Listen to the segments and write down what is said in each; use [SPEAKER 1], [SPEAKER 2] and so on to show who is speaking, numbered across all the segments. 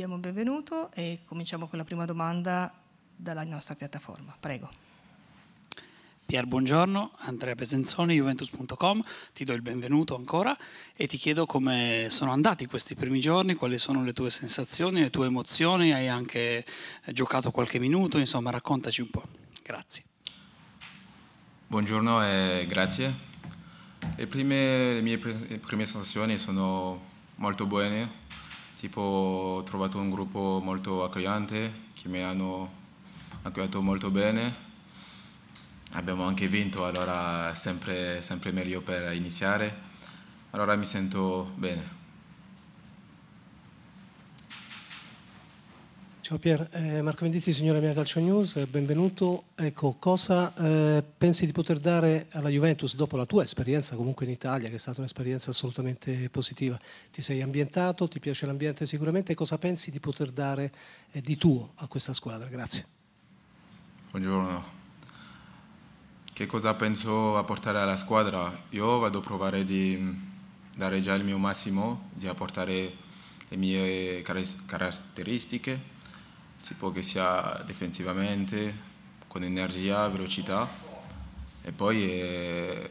[SPEAKER 1] diamo il benvenuto e cominciamo con la prima domanda dalla nostra piattaforma. Prego. Pier, buongiorno, Andrea Pesenzoni, juventus.com, ti do il benvenuto ancora e ti chiedo come sono andati questi primi giorni, quali sono le tue sensazioni, le tue emozioni, hai anche eh, giocato qualche minuto, insomma raccontaci un po'. Grazie. Buongiorno e grazie. Le, prime, le mie prime sensazioni sono molto buone, tipo ho trovato un gruppo molto accogliente che mi hanno accogliato molto bene. Abbiamo anche vinto, allora sempre, sempre meglio per iniziare. Allora mi sento bene. Ciao Pier, eh, Marco Venditti, signora mia Calcio News, eh, benvenuto. Ecco, cosa eh, pensi di poter dare alla Juventus dopo la tua esperienza comunque in Italia, che è stata un'esperienza assolutamente positiva? Ti sei ambientato, ti piace l'ambiente sicuramente, cosa pensi di poter dare eh, di tuo a questa squadra? Grazie. Buongiorno. Che cosa penso a portare alla squadra? Io vado a provare di mm, dare già il mio massimo, di apportare le mie caratteristiche si può che sia difensivamente, con energia, velocità e poi eh,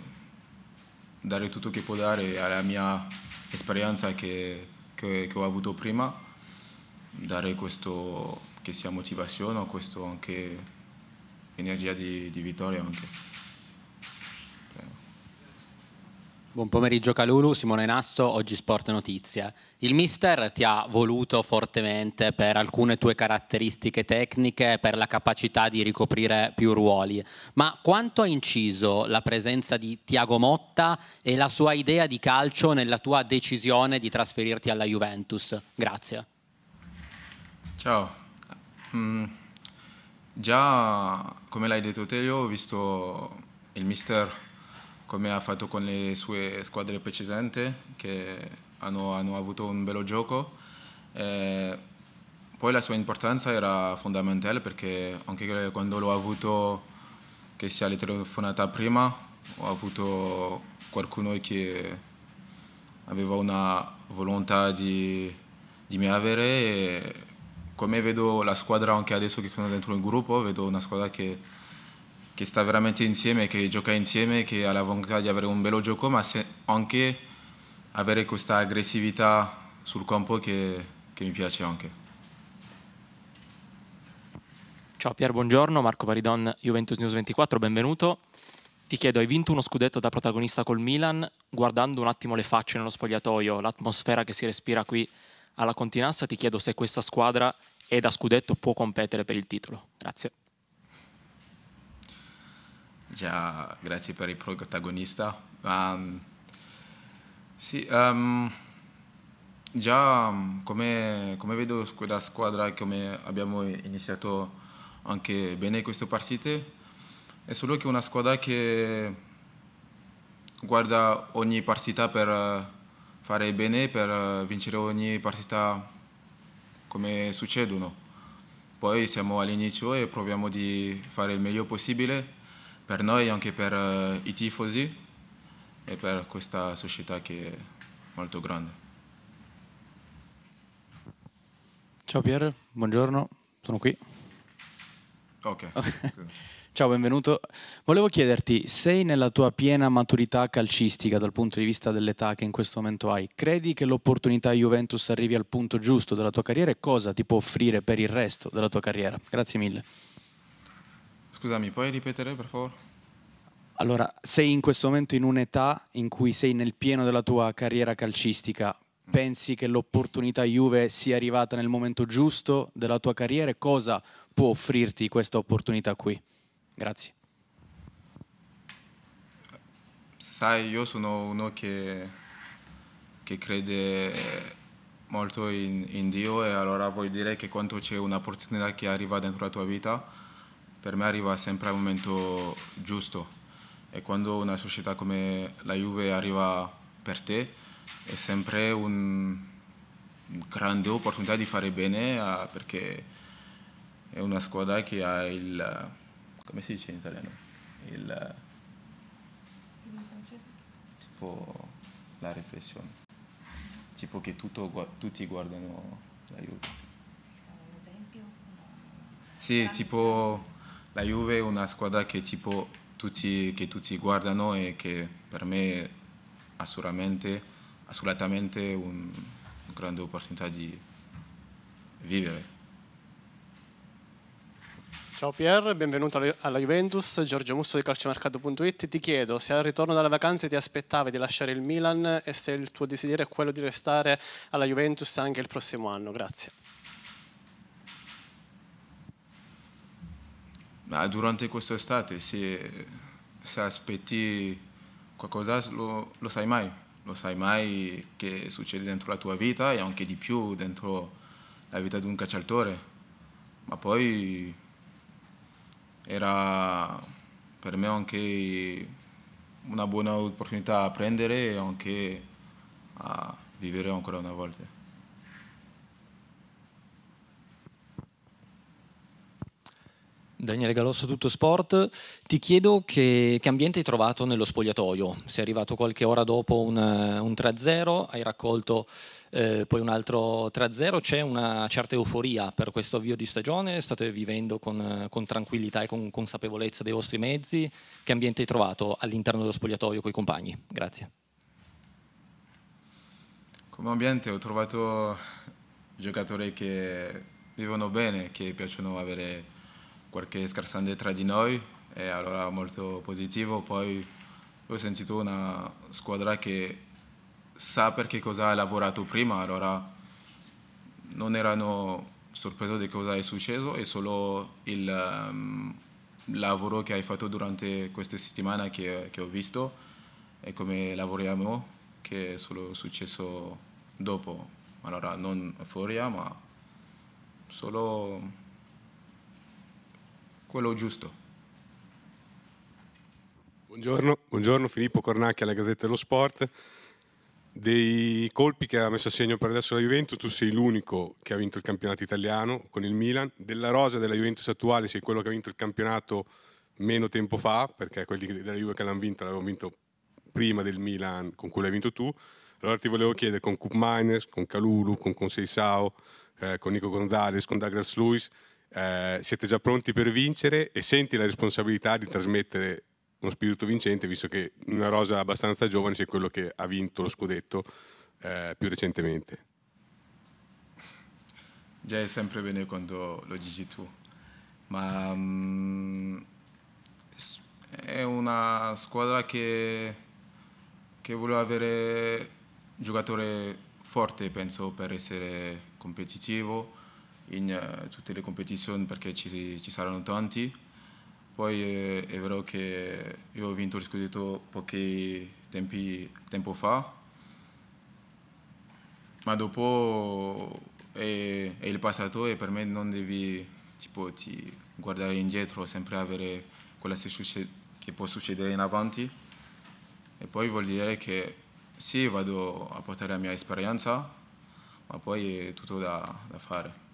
[SPEAKER 1] dare tutto che può dare alla mia esperienza che, che, che ho avuto prima, dare questo che sia motivazione o questo anche energia di, di vittoria anche. Buon pomeriggio Calulu, Simone Nasso, oggi Sport Notizie. Il mister ti ha voluto fortemente per alcune tue caratteristiche tecniche, per la capacità di ricoprire più ruoli, ma quanto ha inciso la presenza di Tiago Motta e la sua idea di calcio nella tua decisione di trasferirti alla Juventus? Grazie. Ciao. Mm, già, come l'hai detto te, io ho visto il mister come ha fatto con le sue squadre precedenti che hanno, hanno avuto un bello gioco. E poi la sua importanza era fondamentale perché anche quando l'ho avuto, che sia le telefonata prima, ho avuto qualcuno che aveva una volontà di, di mi avere e come vedo la squadra anche adesso che sono dentro il gruppo, vedo una squadra che che sta veramente insieme, che gioca insieme, che ha la volontà di avere un bello gioco, ma anche avere questa aggressività sul campo che, che mi piace anche. Ciao Pier, buongiorno, Marco Paridon, Juventus News 24, benvenuto. Ti chiedo, hai vinto uno scudetto da protagonista col Milan, guardando un attimo le facce nello spogliatoio, l'atmosfera che si respira qui alla Continassa, ti chiedo se questa squadra è da scudetto può competere per il titolo. Grazie già grazie per il protagonista. Um, sì, um, già come, come vedo la squadra, come abbiamo iniziato anche bene queste partite, è solo che una squadra che guarda ogni partita per fare bene, per vincere ogni partita come succedono. Poi siamo all'inizio e proviamo di fare il meglio possibile per noi e anche per uh, i tifosi e per questa società che è molto grande. Ciao Pier, buongiorno, sono qui. Ok. Ciao, benvenuto. Volevo chiederti, sei nella tua piena maturità calcistica dal punto di vista dell'età che in questo momento hai, credi che l'opportunità Juventus arrivi al punto giusto della tua carriera e cosa ti può offrire per il resto della tua carriera? Grazie mille. Scusami, puoi ripetere per favore? Allora, sei in questo momento in un'età in cui sei nel pieno della tua carriera calcistica. Mm. Pensi che l'opportunità Juve sia arrivata nel momento giusto della tua carriera? E cosa può offrirti questa opportunità qui? Grazie. Sai, io sono uno che, che crede molto in, in Dio e allora vuol dire che quando c'è un'opportunità che arriva dentro la tua vita, per me arriva sempre al momento giusto e quando una società come la Juve arriva per te è sempre un grande opportunità di fare bene perché è una squadra che ha il come si dice in italiano il tipo la riflessione tipo che tutto, tutti guardano la Juve un esempio? sì tipo la Juve è una squadra che, tipo, tutti, che tutti guardano e che per me è assolutamente, assolutamente un, un grande opportunità di vivere. Ciao Pier, benvenuto alla Juventus, Giorgio Musso di calciomercato.it. Ti chiedo se al ritorno dalle vacanze ti aspettavi di lasciare il Milan e se il tuo desiderio è quello di restare alla Juventus anche il prossimo anno. Grazie. Ma durante quest'estate se, se aspetti qualcosa lo, lo sai mai, lo sai mai che succede dentro la tua vita e anche di più dentro la vita di un cacciatore. Ma poi era per me anche una buona opportunità a prendere e anche a vivere ancora una volta. Daniele Galosso, Tutto Sport. Ti chiedo che, che, ambiente hai trovato nello spogliatoio. Sei arrivato qualche ora dopo un, eh, un 3-0, hai raccolto eh, poi un altro 3-0. C'è una certa euforia per questo avvio di stagione? State vivendo con, con tranquillità e con consapevolezza dei vostri mezzi? Che ambiente hai trovato all'interno dello spogliatoio con i compagni? Grazie. Come ambiente ho trovato giocatori che vivono bene, che piacciono avere qualche scarsande tra di noi e allora molto positivo. Poi ho sentito una squadra che sa perché cosa ha lavorato prima, allora non erano sorpreso di cosa è successo è solo il um, lavoro che hai fatto durante queste settimane che, che, ho visto e come lavoriamo che è solo successo dopo allora non fuori ma solo quello giusto. Buongiorno, buongiorno Filippo Cornacchi alla Gazzetta dello Sport. Dei colpi che ha messo a segno per adesso la Juventus, tu sei l'unico che ha vinto il campionato italiano con il Milan. Della rosa della Juventus attuale sei quello che ha vinto il campionato meno tempo fa, perché quelli della Juve che l'hanno vinto l'avevano vinto prima del Milan con cui l'hai vinto tu. Allora ti volevo chiedere con Coop Miners, con Calulu, con Conseil Sao, eh, con Nico Gonzalez, con Douglas Lewis, eh, siete già pronti per vincere e senti la responsabilità di trasmettere uno spirito vincente, visto che una rosa abbastanza giovane sei quello che ha vinto lo scudetto eh, più recentemente. Già è sempre bene quando lo dici tu, ma um, è una squadra che, che vuole avere un giocatore forte, penso, per essere competitivo in eh, tutte le competizioni perché ci, ci saranno tanti. Poi eh, è vero che io ho vinto il scudetto pochi tempi, tempo fa, ma dopo è, è, il passato e per me non devi tipo, guardare indietro, sempre avere quella che può succedere in avanti. E poi vuol dire che sì, vado a portare la mia esperienza, ma poi è tutto da, da fare.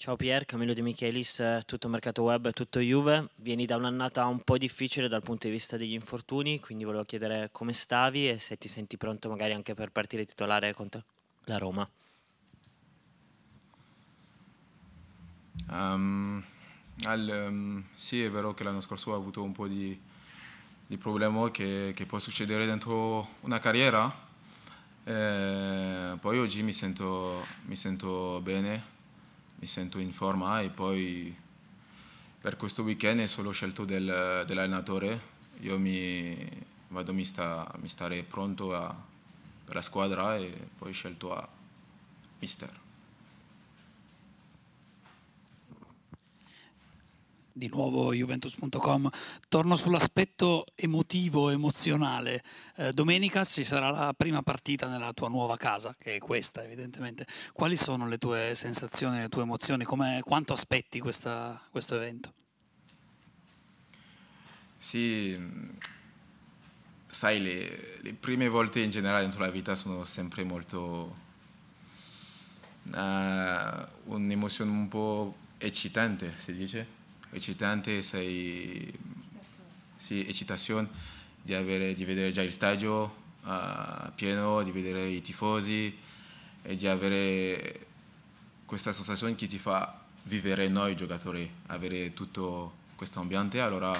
[SPEAKER 1] Ciao Pier, Camillo Di Michelis, eh, tutto mercato web, tutto Juve. Vieni da un'annata un po' difficile dal punto di vista degli infortuni, quindi volevo chiedere come stavi e se ti senti pronto magari anche per partire titolare contro la Roma. Um, al, um, sì, è vero che l'anno scorso ho avuto un po' di, di problema che, che, può succedere dentro una carriera. Eh, poi oggi mi sento, mi sento bene mi sento in forma e poi per questo weekend è solo scelto del, dell'allenatore. Io mi vado mi, sta, mi stare pronto a, per la squadra e poi scelto a mister. di nuovo juventus.com, torno sull'aspetto emotivo, emozionale. Eh, domenica ci sarà la prima partita nella tua nuova casa, che è questa evidentemente. Quali sono le tue sensazioni, le tue emozioni? Com'è, quanto aspetti questa, questo evento? Sì, mm, sai, le, le, prime volte in generale dentro la vita sono sempre molto uh, un'emozione un po' eccitante, si dice eccitante, sei... Sì, eccitazione di, avere, di vedere già il stadio uh, pieno, di vedere i tifosi e di avere questa sensazione che ti fa vivere noi giocatori, avere tutto questo ambiente. Allora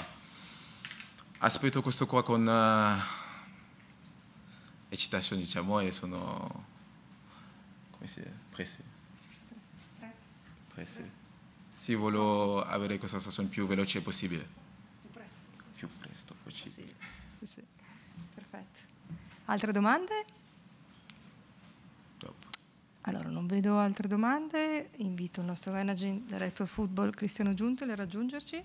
[SPEAKER 1] aspetto questo qua con uh, eccitazione, diciamo, e sono... come si dice? Presse. Presse. Sì, volevo avere questa stazione più veloce possibile. Più presto. Più presto possibile. Sì, sì, sì. Perfetto. Altre domande? Top. Allora, non vedo altre domande. Invito il nostro managing director football Cristiano Giuntoli a raggiungerci.